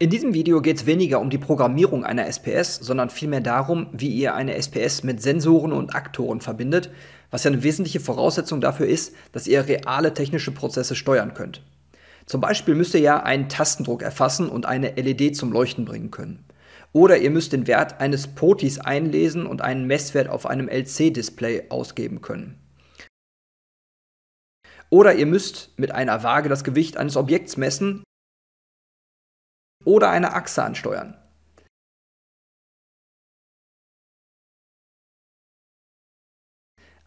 In diesem Video geht es weniger um die Programmierung einer SPS, sondern vielmehr darum, wie ihr eine SPS mit Sensoren und Aktoren verbindet, was ja eine wesentliche Voraussetzung dafür ist, dass ihr reale technische Prozesse steuern könnt. Zum Beispiel müsst ihr ja einen Tastendruck erfassen und eine LED zum Leuchten bringen können. Oder ihr müsst den Wert eines POTIs einlesen und einen Messwert auf einem LC-Display ausgeben können. Oder ihr müsst mit einer Waage das Gewicht eines Objekts messen oder eine Achse ansteuern.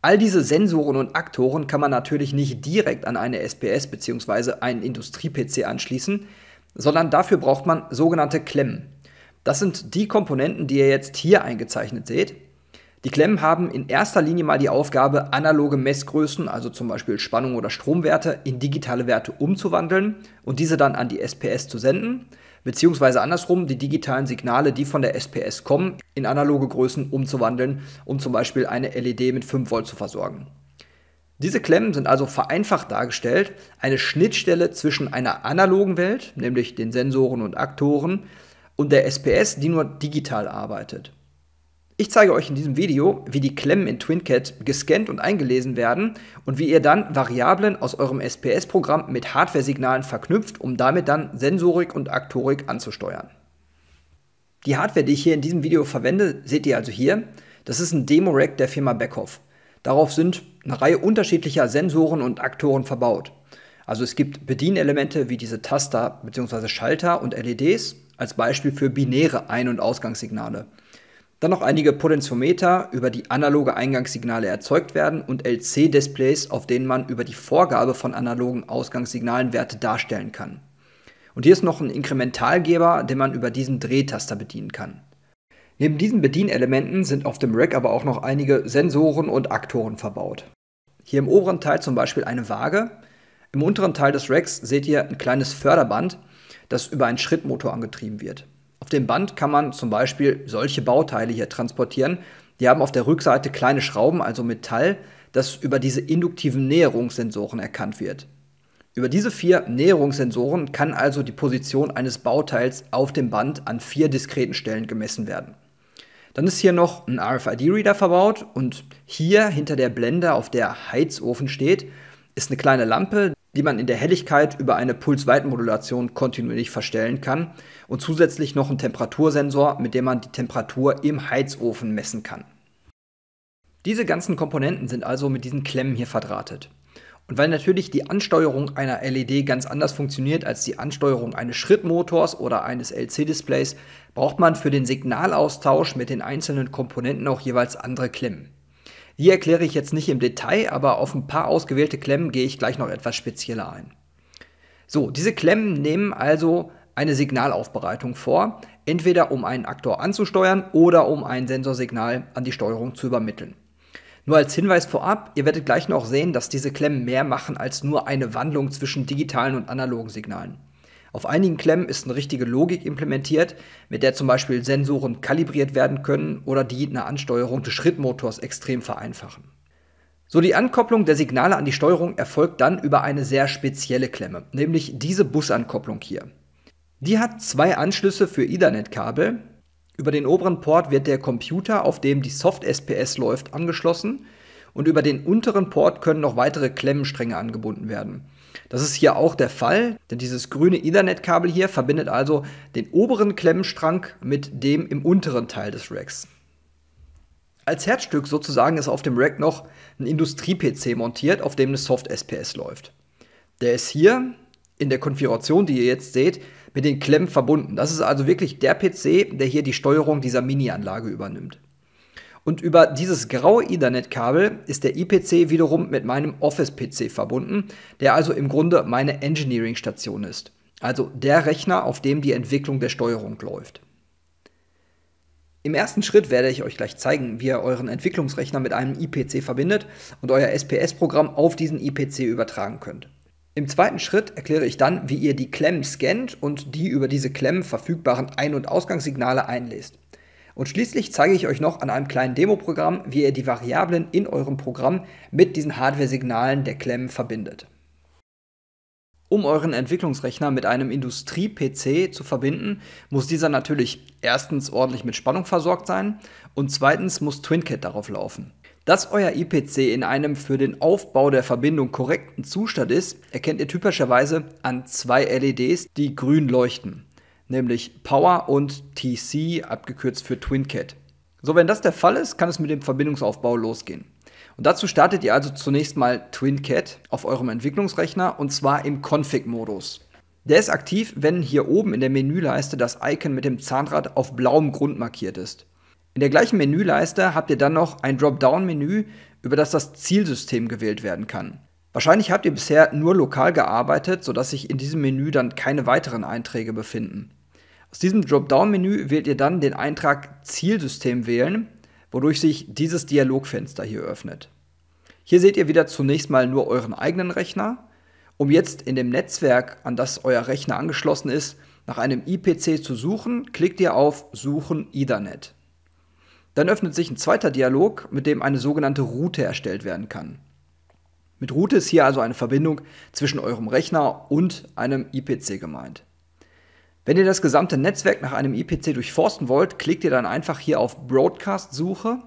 All diese Sensoren und Aktoren kann man natürlich nicht direkt an eine SPS bzw. einen Industrie-PC anschließen, sondern dafür braucht man sogenannte Klemmen. Das sind die Komponenten, die ihr jetzt hier eingezeichnet seht. Die Klemmen haben in erster Linie mal die Aufgabe, analoge Messgrößen, also zum Beispiel Spannung oder Stromwerte, in digitale Werte umzuwandeln und diese dann an die SPS zu senden beziehungsweise andersrum die digitalen Signale, die von der SPS kommen, in analoge Größen umzuwandeln, um zum Beispiel eine LED mit 5 Volt zu versorgen. Diese Klemmen sind also vereinfacht dargestellt eine Schnittstelle zwischen einer analogen Welt, nämlich den Sensoren und Aktoren, und der SPS, die nur digital arbeitet. Ich zeige euch in diesem Video, wie die Klemmen in TwinCAD gescannt und eingelesen werden und wie ihr dann Variablen aus eurem SPS-Programm mit Hardware-Signalen verknüpft, um damit dann Sensorik und Aktorik anzusteuern. Die Hardware, die ich hier in diesem Video verwende, seht ihr also hier. Das ist ein Demo-Rack der Firma Beckhoff. Darauf sind eine Reihe unterschiedlicher Sensoren und Aktoren verbaut. Also es gibt Bedienelemente wie diese Taster bzw. Schalter und LEDs als Beispiel für binäre Ein- und Ausgangssignale. Dann noch einige Potentiometer, über die analoge Eingangssignale erzeugt werden und LC-Displays, auf denen man über die Vorgabe von analogen Ausgangssignalen Werte darstellen kann. Und hier ist noch ein Inkrementalgeber, den man über diesen Drehtaster bedienen kann. Neben diesen Bedienelementen sind auf dem Rack aber auch noch einige Sensoren und Aktoren verbaut. Hier im oberen Teil zum Beispiel eine Waage. Im unteren Teil des Racks seht ihr ein kleines Förderband, das über einen Schrittmotor angetrieben wird. Auf dem Band kann man zum Beispiel solche Bauteile hier transportieren. Die haben auf der Rückseite kleine Schrauben, also Metall, das über diese induktiven Näherungssensoren erkannt wird. Über diese vier Näherungssensoren kann also die Position eines Bauteils auf dem Band an vier diskreten Stellen gemessen werden. Dann ist hier noch ein RFID-Reader verbaut und hier hinter der Blende, auf der Heizofen steht, ist eine kleine Lampe, die man in der Helligkeit über eine Pulsweitenmodulation kontinuierlich verstellen kann und zusätzlich noch einen Temperatursensor, mit dem man die Temperatur im Heizofen messen kann. Diese ganzen Komponenten sind also mit diesen Klemmen hier verdrahtet. Und weil natürlich die Ansteuerung einer LED ganz anders funktioniert als die Ansteuerung eines Schrittmotors oder eines LC-Displays, braucht man für den Signalaustausch mit den einzelnen Komponenten auch jeweils andere Klemmen. Die erkläre ich jetzt nicht im Detail, aber auf ein paar ausgewählte Klemmen gehe ich gleich noch etwas spezieller ein. So, diese Klemmen nehmen also eine Signalaufbereitung vor, entweder um einen Aktor anzusteuern oder um ein Sensorsignal an die Steuerung zu übermitteln. Nur als Hinweis vorab, ihr werdet gleich noch sehen, dass diese Klemmen mehr machen als nur eine Wandlung zwischen digitalen und analogen Signalen. Auf einigen Klemmen ist eine richtige Logik implementiert, mit der zum Beispiel Sensoren kalibriert werden können oder die eine Ansteuerung des Schrittmotors extrem vereinfachen. So die Ankopplung der Signale an die Steuerung erfolgt dann über eine sehr spezielle Klemme, nämlich diese Busankopplung hier. Die hat zwei Anschlüsse für Ethernet-Kabel. Über den oberen Port wird der Computer, auf dem die Soft-SPS läuft, angeschlossen – und über den unteren Port können noch weitere Klemmenstränge angebunden werden. Das ist hier auch der Fall, denn dieses grüne Ethernet-Kabel hier verbindet also den oberen Klemmstrang mit dem im unteren Teil des Racks. Als Herzstück sozusagen ist auf dem Rack noch ein Industrie-PC montiert, auf dem eine Soft-SPS läuft. Der ist hier in der Konfiguration, die ihr jetzt seht, mit den Klemmen verbunden. Das ist also wirklich der PC, der hier die Steuerung dieser Mini-Anlage übernimmt. Und über dieses graue Ethernet-Kabel ist der IPC wiederum mit meinem Office-PC verbunden, der also im Grunde meine Engineering-Station ist. Also der Rechner, auf dem die Entwicklung der Steuerung läuft. Im ersten Schritt werde ich euch gleich zeigen, wie ihr euren Entwicklungsrechner mit einem IPC verbindet und euer SPS-Programm auf diesen IPC übertragen könnt. Im zweiten Schritt erkläre ich dann, wie ihr die Klemmen scannt und die über diese Klemmen verfügbaren Ein- und Ausgangssignale einlest. Und schließlich zeige ich euch noch an einem kleinen Demo-Programm, wie ihr die Variablen in eurem Programm mit diesen Hardware-Signalen der Klemmen verbindet. Um euren Entwicklungsrechner mit einem Industrie-PC zu verbinden, muss dieser natürlich erstens ordentlich mit Spannung versorgt sein und zweitens muss TwinCat darauf laufen. Dass euer IPC in einem für den Aufbau der Verbindung korrekten Zustand ist, erkennt ihr typischerweise an zwei LEDs, die grün leuchten nämlich Power und TC, abgekürzt für TwinCat. So, wenn das der Fall ist, kann es mit dem Verbindungsaufbau losgehen. Und dazu startet ihr also zunächst mal TwinCat auf eurem Entwicklungsrechner und zwar im Config-Modus. Der ist aktiv, wenn hier oben in der Menüleiste das Icon mit dem Zahnrad auf blauem Grund markiert ist. In der gleichen Menüleiste habt ihr dann noch ein Dropdown-Menü, über das das Zielsystem gewählt werden kann. Wahrscheinlich habt ihr bisher nur lokal gearbeitet, sodass sich in diesem Menü dann keine weiteren Einträge befinden. Aus diesem Dropdown-Menü wählt ihr dann den Eintrag Zielsystem wählen, wodurch sich dieses Dialogfenster hier öffnet. Hier seht ihr wieder zunächst mal nur euren eigenen Rechner. Um jetzt in dem Netzwerk, an das euer Rechner angeschlossen ist, nach einem IPC zu suchen, klickt ihr auf Suchen Ethernet. Dann öffnet sich ein zweiter Dialog, mit dem eine sogenannte Route erstellt werden kann. Mit Route ist hier also eine Verbindung zwischen eurem Rechner und einem IPC gemeint. Wenn ihr das gesamte Netzwerk nach einem IPC durchforsten wollt, klickt ihr dann einfach hier auf Broadcast-Suche.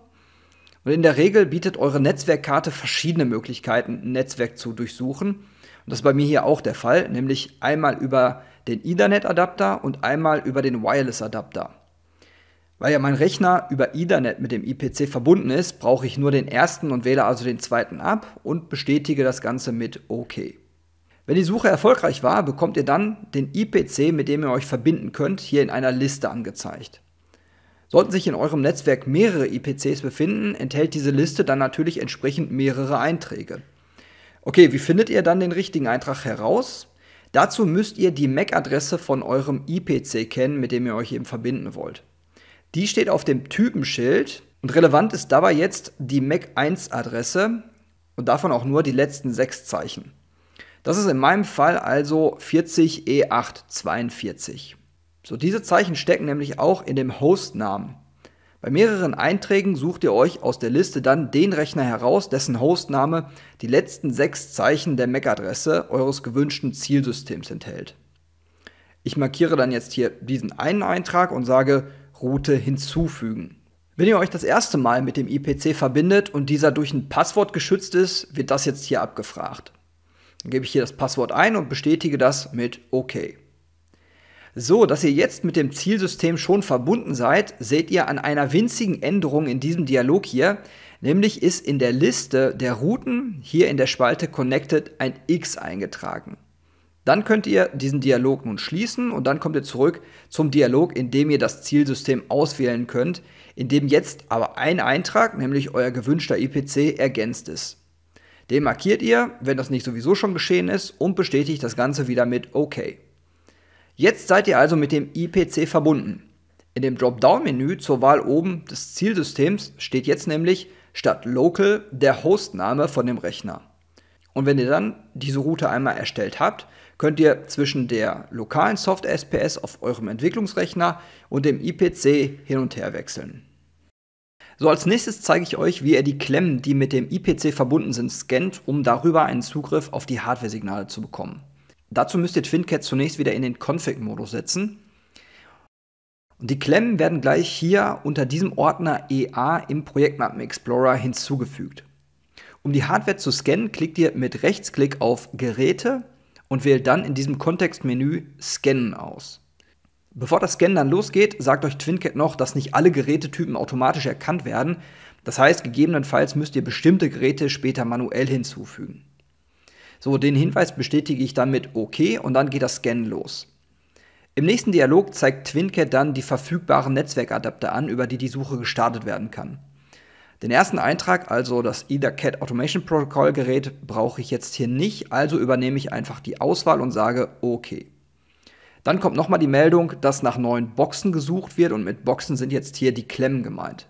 Und in der Regel bietet eure Netzwerkkarte verschiedene Möglichkeiten, ein Netzwerk zu durchsuchen. Und das ist bei mir hier auch der Fall, nämlich einmal über den Ethernet-Adapter und einmal über den Wireless-Adapter. Weil ja mein Rechner über Ethernet mit dem IPC verbunden ist, brauche ich nur den ersten und wähle also den zweiten ab und bestätige das Ganze mit OK. Wenn die Suche erfolgreich war, bekommt ihr dann den IPC, mit dem ihr euch verbinden könnt, hier in einer Liste angezeigt. Sollten sich in eurem Netzwerk mehrere IPCs befinden, enthält diese Liste dann natürlich entsprechend mehrere Einträge. Okay, wie findet ihr dann den richtigen Eintrag heraus? Dazu müsst ihr die MAC-Adresse von eurem IPC kennen, mit dem ihr euch eben verbinden wollt. Die steht auf dem Typenschild und relevant ist dabei jetzt die MAC-1-Adresse und davon auch nur die letzten sechs Zeichen. Das ist in meinem Fall also 40E842. E so, diese Zeichen stecken nämlich auch in dem Hostnamen. Bei mehreren Einträgen sucht ihr euch aus der Liste dann den Rechner heraus, dessen Hostname die letzten sechs Zeichen der MAC-Adresse eures gewünschten Zielsystems enthält. Ich markiere dann jetzt hier diesen einen Eintrag und sage Route hinzufügen. Wenn ihr euch das erste Mal mit dem IPC verbindet und dieser durch ein Passwort geschützt ist, wird das jetzt hier abgefragt. Dann gebe ich hier das Passwort ein und bestätige das mit OK. So, dass ihr jetzt mit dem Zielsystem schon verbunden seid, seht ihr an einer winzigen Änderung in diesem Dialog hier. Nämlich ist in der Liste der Routen hier in der Spalte Connected ein X eingetragen. Dann könnt ihr diesen Dialog nun schließen und dann kommt ihr zurück zum Dialog, in dem ihr das Zielsystem auswählen könnt, in dem jetzt aber ein Eintrag, nämlich euer gewünschter IPC, ergänzt ist. Den markiert ihr, wenn das nicht sowieso schon geschehen ist, und bestätigt das Ganze wieder mit OK. Jetzt seid ihr also mit dem IPC verbunden. In dem Dropdown-Menü zur Wahl oben des Zielsystems steht jetzt nämlich statt Local der Hostname von dem Rechner. Und wenn ihr dann diese Route einmal erstellt habt, könnt ihr zwischen der lokalen Soft SPS auf eurem Entwicklungsrechner und dem IPC hin und her wechseln. So, als nächstes zeige ich euch, wie ihr die Klemmen, die mit dem IPC verbunden sind, scannt, um darüber einen Zugriff auf die Hardware-Signale zu bekommen. Dazu müsst ihr TwinCat zunächst wieder in den Config-Modus setzen. Und die Klemmen werden gleich hier unter diesem Ordner EA im Projektmappen Explorer hinzugefügt. Um die Hardware zu scannen, klickt ihr mit Rechtsklick auf Geräte und wählt dann in diesem Kontextmenü Scannen aus. Bevor das Scannen dann losgeht, sagt euch TwinCat noch, dass nicht alle Gerätetypen automatisch erkannt werden. Das heißt, gegebenenfalls müsst ihr bestimmte Geräte später manuell hinzufügen. So, den Hinweis bestätige ich dann mit OK und dann geht das Scannen los. Im nächsten Dialog zeigt TwinCat dann die verfügbaren Netzwerkadapter an, über die die Suche gestartet werden kann. Den ersten Eintrag, also das EtherCAT Automation Protocol Gerät, brauche ich jetzt hier nicht, also übernehme ich einfach die Auswahl und sage OK. Dann kommt nochmal die Meldung, dass nach neuen Boxen gesucht wird und mit Boxen sind jetzt hier die Klemmen gemeint.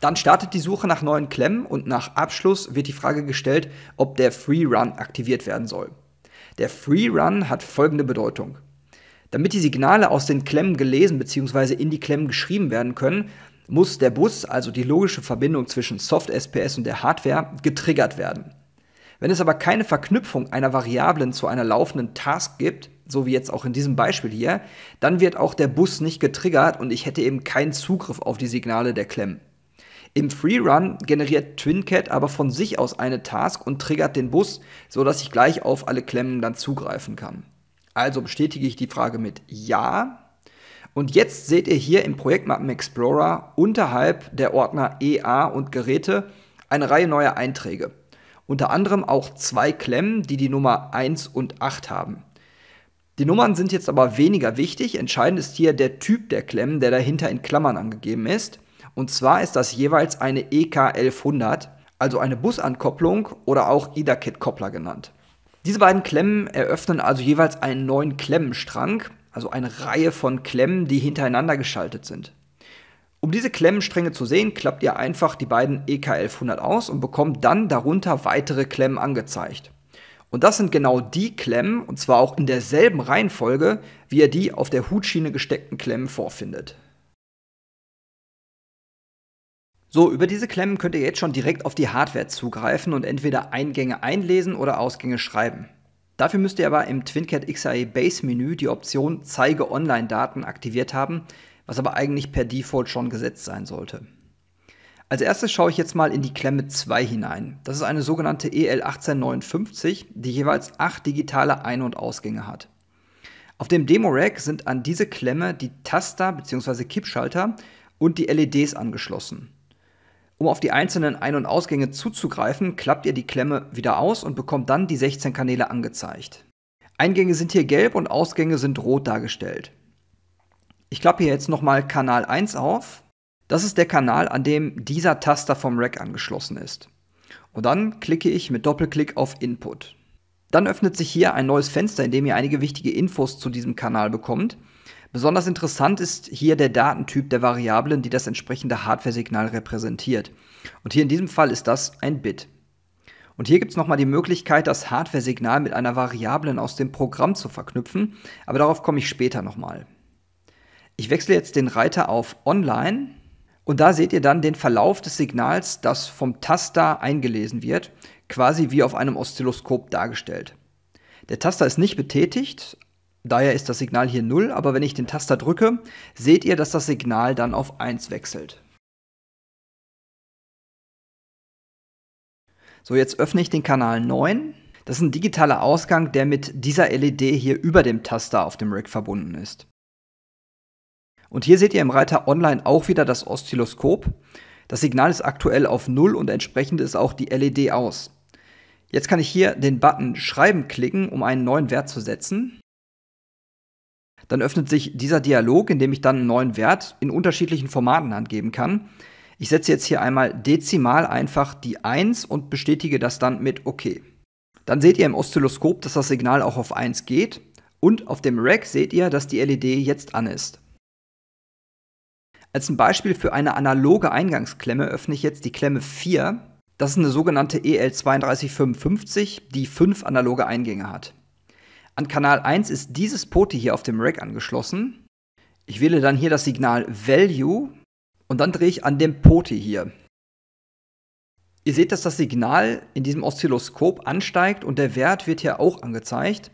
Dann startet die Suche nach neuen Klemmen und nach Abschluss wird die Frage gestellt, ob der Free Run aktiviert werden soll. Der Free Run hat folgende Bedeutung. Damit die Signale aus den Klemmen gelesen bzw. in die Klemmen geschrieben werden können, muss der Bus, also die logische Verbindung zwischen Soft SPS und der Hardware, getriggert werden. Wenn es aber keine Verknüpfung einer Variablen zu einer laufenden Task gibt, so wie jetzt auch in diesem Beispiel hier, dann wird auch der Bus nicht getriggert und ich hätte eben keinen Zugriff auf die Signale der Klemmen. Im Freerun generiert TwinCat aber von sich aus eine Task und triggert den Bus, sodass ich gleich auf alle Klemmen dann zugreifen kann. Also bestätige ich die Frage mit Ja. Und jetzt seht ihr hier im Projektmappen Explorer unterhalb der Ordner EA und Geräte eine Reihe neuer Einträge. Unter anderem auch zwei Klemmen, die die Nummer 1 und 8 haben. Die Nummern sind jetzt aber weniger wichtig. Entscheidend ist hier der Typ der Klemmen, der dahinter in Klammern angegeben ist. Und zwar ist das jeweils eine EK 1100, also eine Busankopplung oder auch EtherKit-Koppler genannt. Diese beiden Klemmen eröffnen also jeweils einen neuen Klemmenstrang, also eine Reihe von Klemmen, die hintereinander geschaltet sind. Um diese Klemmenstränge zu sehen, klappt ihr einfach die beiden EK 1100 aus und bekommt dann darunter weitere Klemmen angezeigt. Und das sind genau die Klemmen, und zwar auch in derselben Reihenfolge, wie ihr die auf der Hutschiene gesteckten Klemmen vorfindet. So, über diese Klemmen könnt ihr jetzt schon direkt auf die Hardware zugreifen und entweder Eingänge einlesen oder Ausgänge schreiben. Dafür müsst ihr aber im TwinCat XAE Base Menü die Option Zeige Online-Daten aktiviert haben, was aber eigentlich per Default schon gesetzt sein sollte. Als erstes schaue ich jetzt mal in die Klemme 2 hinein. Das ist eine sogenannte EL1859, die jeweils 8 digitale Ein- und Ausgänge hat. Auf dem Demo-Rack sind an diese Klemme die Taster bzw. Kippschalter und die LEDs angeschlossen. Um auf die einzelnen Ein- und Ausgänge zuzugreifen, klappt ihr die Klemme wieder aus und bekommt dann die 16 Kanäle angezeigt. Eingänge sind hier gelb und Ausgänge sind rot dargestellt. Ich klappe hier jetzt nochmal Kanal 1 auf das ist der Kanal, an dem dieser Taster vom Rack angeschlossen ist. Und dann klicke ich mit Doppelklick auf Input. Dann öffnet sich hier ein neues Fenster, in dem ihr einige wichtige Infos zu diesem Kanal bekommt. Besonders interessant ist hier der Datentyp der Variablen, die das entsprechende Hardware-Signal repräsentiert. Und hier in diesem Fall ist das ein Bit. Und hier gibt es nochmal die Möglichkeit, das Hardware-Signal mit einer Variablen aus dem Programm zu verknüpfen, aber darauf komme ich später nochmal. Ich wechsle jetzt den Reiter auf Online und da seht ihr dann den Verlauf des Signals, das vom Taster eingelesen wird, quasi wie auf einem Oszilloskop dargestellt. Der Taster ist nicht betätigt, daher ist das Signal hier 0, aber wenn ich den Taster drücke, seht ihr, dass das Signal dann auf 1 wechselt. So, jetzt öffne ich den Kanal 9. Das ist ein digitaler Ausgang, der mit dieser LED hier über dem Taster auf dem Rig verbunden ist. Und hier seht ihr im Reiter Online auch wieder das Oszilloskop. Das Signal ist aktuell auf 0 und entsprechend ist auch die LED aus. Jetzt kann ich hier den Button Schreiben klicken, um einen neuen Wert zu setzen. Dann öffnet sich dieser Dialog, in dem ich dann einen neuen Wert in unterschiedlichen Formaten angeben kann. Ich setze jetzt hier einmal dezimal einfach die 1 und bestätige das dann mit OK. Dann seht ihr im Oszilloskop, dass das Signal auch auf 1 geht und auf dem Rack seht ihr, dass die LED jetzt an ist. Als ein Beispiel für eine analoge Eingangsklemme öffne ich jetzt die Klemme 4. Das ist eine sogenannte EL3255, die fünf analoge Eingänge hat. An Kanal 1 ist dieses Poti hier auf dem Rack angeschlossen. Ich wähle dann hier das Signal Value und dann drehe ich an dem Poti hier. Ihr seht, dass das Signal in diesem Oszilloskop ansteigt und der Wert wird hier auch angezeigt.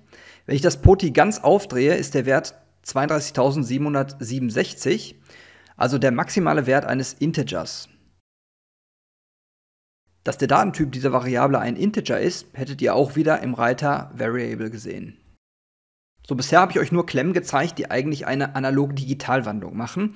Wenn ich das Poti ganz aufdrehe, ist der Wert 32.767 also der maximale Wert eines Integers. Dass der Datentyp dieser Variable ein Integer ist, hättet ihr auch wieder im Reiter Variable gesehen. So, bisher habe ich euch nur Klemmen gezeigt, die eigentlich eine analog-digital-Wandlung machen.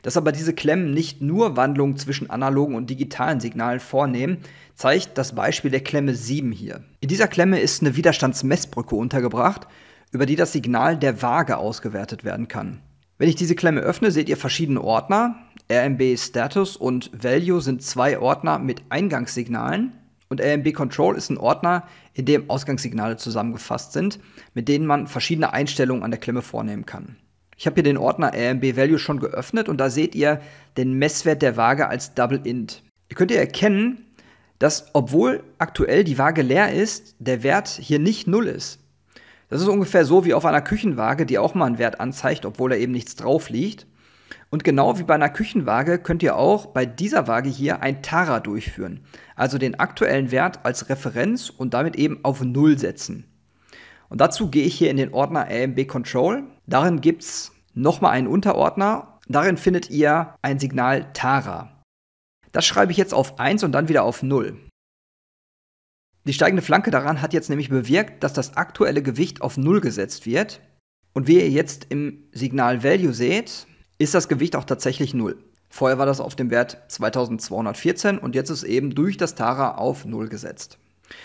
Dass aber diese Klemmen nicht nur Wandlungen zwischen analogen und digitalen Signalen vornehmen, zeigt das Beispiel der Klemme 7 hier. In dieser Klemme ist eine Widerstandsmessbrücke untergebracht, über die das Signal der Waage ausgewertet werden kann. Wenn ich diese Klemme öffne, seht ihr verschiedene Ordner. RMB Status und Value sind zwei Ordner mit Eingangssignalen und RMB Control ist ein Ordner, in dem Ausgangssignale zusammengefasst sind, mit denen man verschiedene Einstellungen an der Klemme vornehmen kann. Ich habe hier den Ordner RMB Value schon geöffnet und da seht ihr den Messwert der Waage als Double Int. Ihr könnt ihr erkennen, dass obwohl aktuell die Waage leer ist, der Wert hier nicht null ist. Das ist ungefähr so wie auf einer Küchenwaage, die auch mal einen Wert anzeigt, obwohl da eben nichts drauf liegt. Und genau wie bei einer Küchenwaage könnt ihr auch bei dieser Waage hier ein Tara durchführen, also den aktuellen Wert als Referenz und damit eben auf Null setzen. Und dazu gehe ich hier in den Ordner AMB Control. Darin gibt es nochmal einen Unterordner. Darin findet ihr ein Signal Tara. Das schreibe ich jetzt auf 1 und dann wieder auf 0. Die steigende Flanke daran hat jetzt nämlich bewirkt, dass das aktuelle Gewicht auf 0 gesetzt wird. Und wie ihr jetzt im Signal Value seht, ist das Gewicht auch tatsächlich 0. Vorher war das auf dem Wert 2214 und jetzt ist eben durch das Tara auf 0 gesetzt.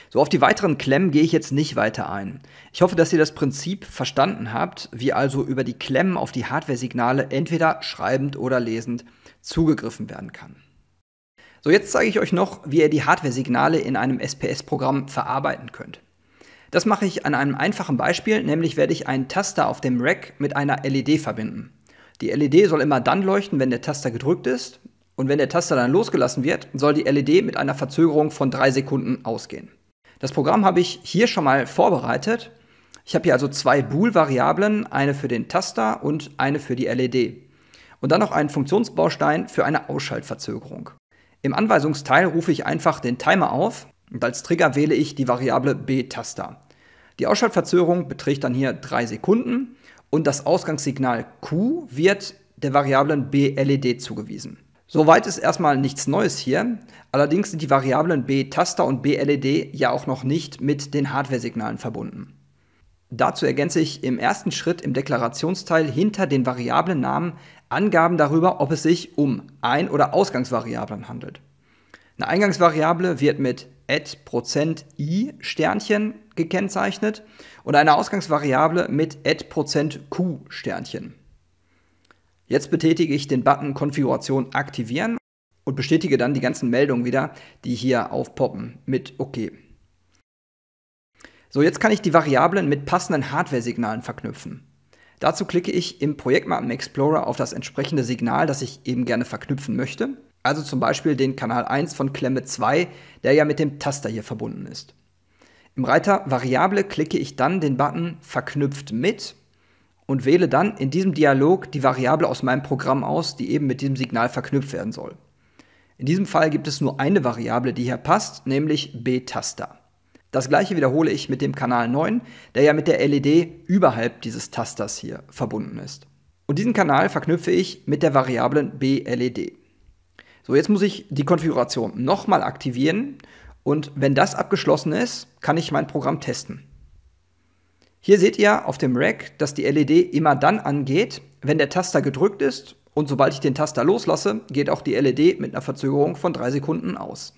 So, auf die weiteren Klemmen gehe ich jetzt nicht weiter ein. Ich hoffe, dass ihr das Prinzip verstanden habt, wie also über die Klemmen auf die Hardware-Signale entweder schreibend oder lesend zugegriffen werden kann. So, jetzt zeige ich euch noch, wie ihr die Hardware-Signale in einem SPS-Programm verarbeiten könnt. Das mache ich an einem einfachen Beispiel, nämlich werde ich einen Taster auf dem Rack mit einer LED verbinden. Die LED soll immer dann leuchten, wenn der Taster gedrückt ist und wenn der Taster dann losgelassen wird, soll die LED mit einer Verzögerung von drei Sekunden ausgehen. Das Programm habe ich hier schon mal vorbereitet. Ich habe hier also zwei Bool-Variablen, eine für den Taster und eine für die LED. Und dann noch einen Funktionsbaustein für eine Ausschaltverzögerung. Im Anweisungsteil rufe ich einfach den Timer auf und als Trigger wähle ich die Variable B-Taster. Die Ausschaltverzögerung beträgt dann hier 3 Sekunden und das Ausgangssignal Q wird der Variablen B-LED zugewiesen. Soweit ist erstmal nichts Neues hier, allerdings sind die Variablen B-Taster und B-LED ja auch noch nicht mit den Hardware-Signalen verbunden. Dazu ergänze ich im ersten Schritt im Deklarationsteil hinter den variablen Variablennamen Angaben darüber, ob es sich um Ein- oder Ausgangsvariablen handelt. Eine Eingangsvariable wird mit at i Sternchen gekennzeichnet und eine Ausgangsvariable mit at q Sternchen. Jetzt betätige ich den Button Konfiguration aktivieren und bestätige dann die ganzen Meldungen wieder, die hier aufpoppen mit OK. So, jetzt kann ich die Variablen mit passenden Hardware-Signalen verknüpfen. Dazu klicke ich im Projektmappen Explorer auf das entsprechende Signal, das ich eben gerne verknüpfen möchte. Also zum Beispiel den Kanal 1 von Klemme 2, der ja mit dem Taster hier verbunden ist. Im Reiter Variable klicke ich dann den Button Verknüpft mit und wähle dann in diesem Dialog die Variable aus meinem Programm aus, die eben mit diesem Signal verknüpft werden soll. In diesem Fall gibt es nur eine Variable, die hier passt, nämlich B-Taster. Das gleiche wiederhole ich mit dem Kanal 9, der ja mit der LED überhalb dieses Tasters hier verbunden ist. Und diesen Kanal verknüpfe ich mit der Variablen BLED. So, jetzt muss ich die Konfiguration nochmal aktivieren und wenn das abgeschlossen ist, kann ich mein Programm testen. Hier seht ihr auf dem Rack, dass die LED immer dann angeht, wenn der Taster gedrückt ist und sobald ich den Taster loslasse, geht auch die LED mit einer Verzögerung von 3 Sekunden aus.